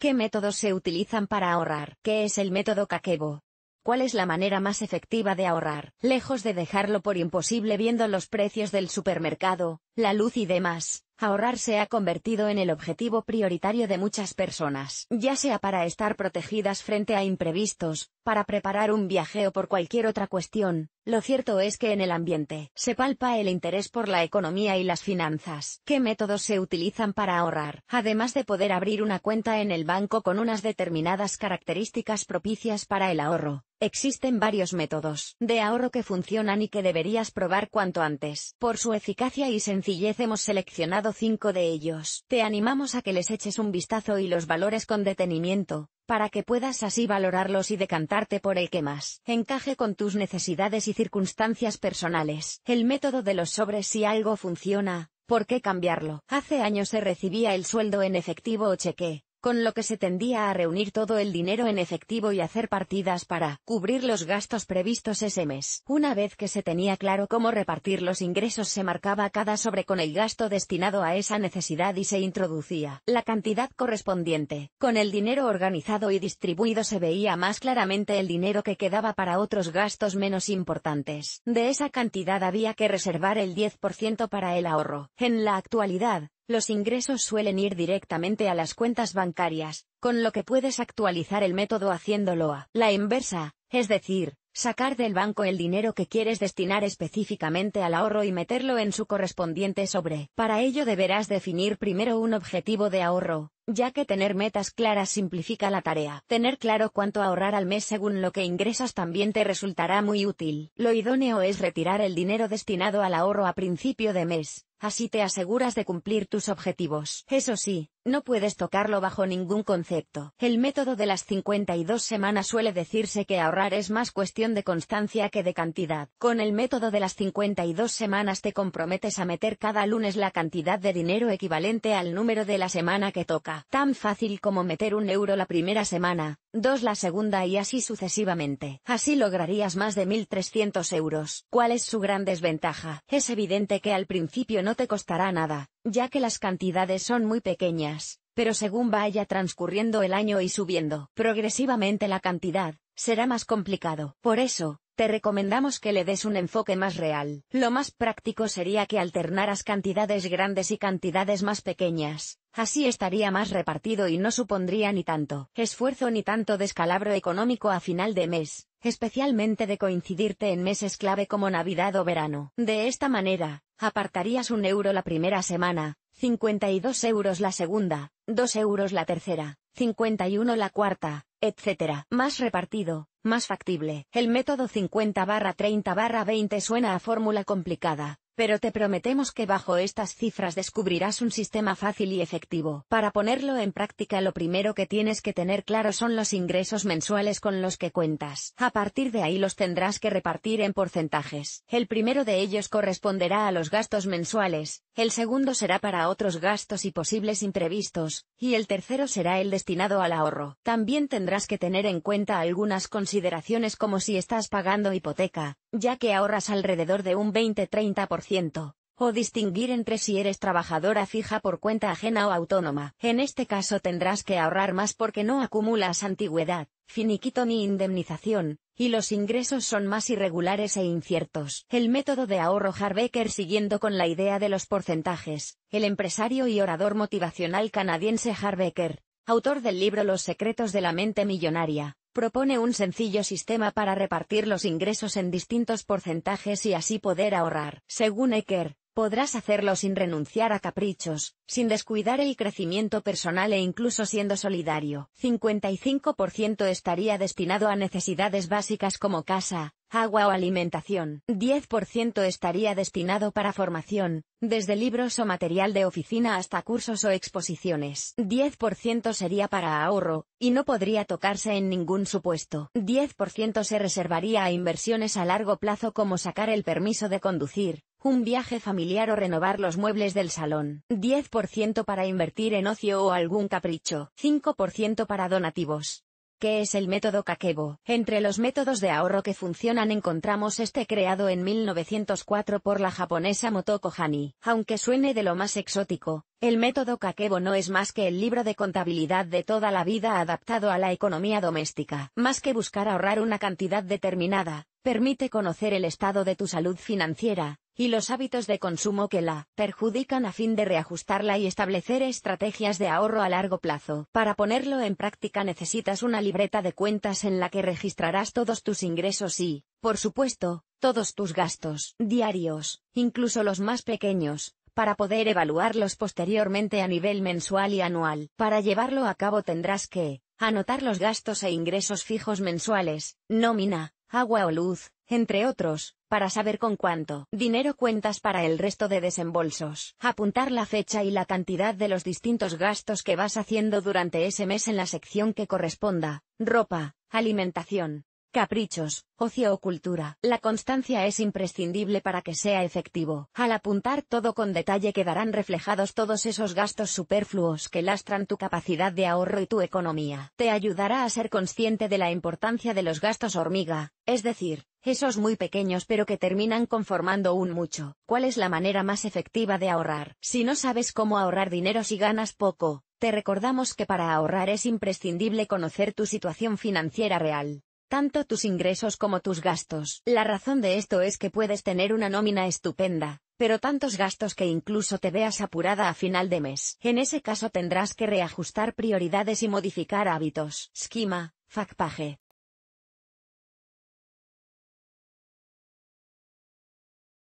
¿Qué métodos se utilizan para ahorrar? ¿Qué es el método Kakebo? ¿Cuál es la manera más efectiva de ahorrar? Lejos de dejarlo por imposible viendo los precios del supermercado, la luz y demás, Ahorrar se ha convertido en el objetivo prioritario de muchas personas, ya sea para estar protegidas frente a imprevistos, para preparar un viaje o por cualquier otra cuestión. Lo cierto es que en el ambiente se palpa el interés por la economía y las finanzas. ¿Qué métodos se utilizan para ahorrar? Además de poder abrir una cuenta en el banco con unas determinadas características propicias para el ahorro, Existen varios métodos de ahorro que funcionan y que deberías probar cuanto antes. Por su eficacia y sencillez hemos seleccionado cinco de ellos. Te animamos a que les eches un vistazo y los valores con detenimiento, para que puedas así valorarlos y decantarte por el que más encaje con tus necesidades y circunstancias personales. El método de los sobres si algo funciona, ¿por qué cambiarlo? Hace años se recibía el sueldo en efectivo o cheque, con lo que se tendía a reunir todo el dinero en efectivo y hacer partidas para cubrir los gastos previstos ese mes. Una vez que se tenía claro cómo repartir los ingresos se marcaba cada sobre con el gasto destinado a esa necesidad y se introducía la cantidad correspondiente. Con el dinero organizado y distribuido se veía más claramente el dinero que quedaba para otros gastos menos importantes. De esa cantidad había que reservar el 10% para el ahorro. En la actualidad, los ingresos suelen ir directamente a las cuentas bancarias, con lo que puedes actualizar el método haciéndolo a la inversa, es decir, sacar del banco el dinero que quieres destinar específicamente al ahorro y meterlo en su correspondiente sobre. Para ello deberás definir primero un objetivo de ahorro, ya que tener metas claras simplifica la tarea. Tener claro cuánto ahorrar al mes según lo que ingresas también te resultará muy útil. Lo idóneo es retirar el dinero destinado al ahorro a principio de mes, así te aseguras de cumplir tus objetivos. Eso sí, no puedes tocarlo bajo ningún concepto. El método de las 52 semanas suele decirse que ahorrar es más cuestión de constancia que de cantidad. Con el método de las 52 semanas te comprometes a meter cada lunes la cantidad de dinero equivalente al número de la semana que toca. Tan fácil como meter un euro la primera semana, dos la segunda y así sucesivamente. Así lograrías más de 1.300 euros. ¿Cuál es su gran desventaja? Es evidente que al principio no te costará nada, ya que las cantidades son muy pequeñas pero según vaya transcurriendo el año y subiendo progresivamente la cantidad, será más complicado. Por eso, te recomendamos que le des un enfoque más real. Lo más práctico sería que alternaras cantidades grandes y cantidades más pequeñas. Así estaría más repartido y no supondría ni tanto esfuerzo ni tanto descalabro económico a final de mes, especialmente de coincidirte en meses clave como Navidad o verano. De esta manera, apartarías un euro la primera semana, 52 euros la segunda, 2 euros la tercera, 51 la cuarta, etc. Más repartido, más factible. El método 50 30 20 suena a fórmula complicada, pero te prometemos que bajo estas cifras descubrirás un sistema fácil y efectivo. Para ponerlo en práctica lo primero que tienes que tener claro son los ingresos mensuales con los que cuentas. A partir de ahí los tendrás que repartir en porcentajes. El primero de ellos corresponderá a los gastos mensuales, el segundo será para otros gastos y posibles imprevistos, y el tercero será el destinado al ahorro. También tendrás que tener en cuenta algunas consideraciones como si estás pagando hipoteca, ya que ahorras alrededor de un 20-30%, o distinguir entre si eres trabajadora fija por cuenta ajena o autónoma. En este caso tendrás que ahorrar más porque no acumulas antigüedad, finiquito ni indemnización, y los ingresos son más irregulares e inciertos. El método de ahorro Harbecker siguiendo con la idea de los porcentajes, el empresario y orador motivacional canadiense Harbecker, autor del libro Los secretos de la mente millonaria, propone un sencillo sistema para repartir los ingresos en distintos porcentajes y así poder ahorrar. Según Ecker, Podrás hacerlo sin renunciar a caprichos, sin descuidar el crecimiento personal e incluso siendo solidario. 55% estaría destinado a necesidades básicas como casa, agua o alimentación. 10% estaría destinado para formación, desde libros o material de oficina hasta cursos o exposiciones. 10% sería para ahorro, y no podría tocarse en ningún supuesto. 10% se reservaría a inversiones a largo plazo como sacar el permiso de conducir, un viaje familiar o renovar los muebles del salón, 10% para invertir en ocio o algún capricho, 5% para donativos. ¿Qué es el método Kakebo? Entre los métodos de ahorro que funcionan encontramos este creado en 1904 por la japonesa Motoko Hani. Aunque suene de lo más exótico, el método Kakebo no es más que el libro de contabilidad de toda la vida adaptado a la economía doméstica. Más que buscar ahorrar una cantidad determinada, permite conocer el estado de tu salud financiera, y los hábitos de consumo que la perjudican a fin de reajustarla y establecer estrategias de ahorro a largo plazo. Para ponerlo en práctica necesitas una libreta de cuentas en la que registrarás todos tus ingresos y, por supuesto, todos tus gastos diarios, incluso los más pequeños, para poder evaluarlos posteriormente a nivel mensual y anual. Para llevarlo a cabo tendrás que anotar los gastos e ingresos fijos mensuales, nómina, agua o luz, entre otros, para saber con cuánto dinero cuentas para el resto de desembolsos. Apuntar la fecha y la cantidad de los distintos gastos que vas haciendo durante ese mes en la sección que corresponda, ropa, alimentación, caprichos, ocio o cultura. La constancia es imprescindible para que sea efectivo. Al apuntar todo con detalle quedarán reflejados todos esos gastos superfluos que lastran tu capacidad de ahorro y tu economía. Te ayudará a ser consciente de la importancia de los gastos hormiga, es decir, esos muy pequeños pero que terminan conformando un mucho. ¿Cuál es la manera más efectiva de ahorrar? Si no sabes cómo ahorrar dinero si ganas poco, te recordamos que para ahorrar es imprescindible conocer tu situación financiera real tanto tus ingresos como tus gastos. La razón de esto es que puedes tener una nómina estupenda, pero tantos gastos que incluso te veas apurada a final de mes. En ese caso tendrás que reajustar prioridades y modificar hábitos. Schema, facpaje.